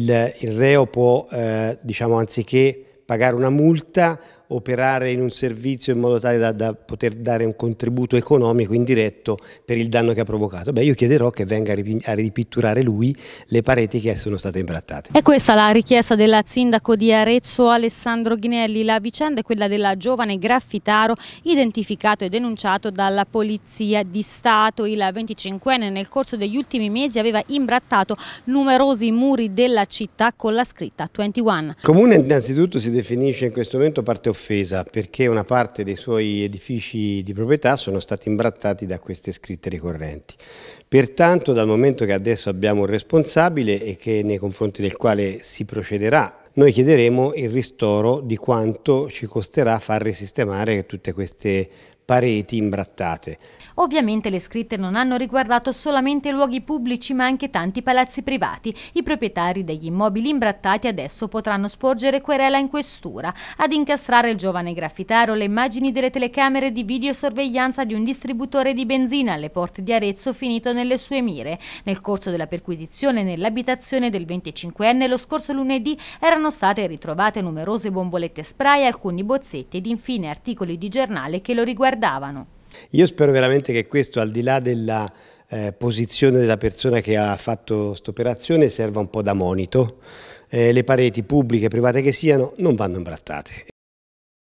il, il reo può, eh, diciamo, anziché pagare una multa operare in un servizio in modo tale da, da, poter dare un contributo economico indiretto per il danno che ha provocato. Beh, io chiederò che venga a ripitturare lui le pareti che sono state imbrattate. È questa la richiesta del sindaco di Arezzo Alessandro Ghinelli. La vicenda è quella della giovane graffitaro identificato e denunciato dalla Polizia di Stato. Il 25enne nel corso degli ultimi mesi aveva imbrattato numerosi muri della città con la scritta 21. Il comune innanzitutto si definisce in questo momento parte offensiva offesa perché una parte dei suoi edifici di proprietà sono stati imbrattati da queste scritte ricorrenti. Pertanto dal momento che adesso abbiamo un responsabile e che nei confronti del quale si procederà noi chiederemo il ristoro di quanto ci costerà far risistemare tutte queste pareti imbrattate. Ovviamente le scritte non hanno riguardato solamente luoghi pubblici ma anche tanti palazzi privati. I proprietari degli immobili imbrattati adesso potranno sporgere querela in questura. Ad incastrare il giovane graffitaro le immagini delle telecamere di videosorveglianza di un distributore di benzina alle porte di Arezzo finito nelle sue mire. Nel corso della perquisizione nell'abitazione del 25enne lo scorso lunedì erano state ritrovate numerose bombolette spray, alcuni bozzetti ed infine articoli di giornale che lo riguardavano azzardavano. Io spero veramente che questo, al di là della eh, posizione della persona che ha fatto questa operazione, serva un po' da monito. Eh, le pareti pubbliche e private che siano non vanno imbrattate.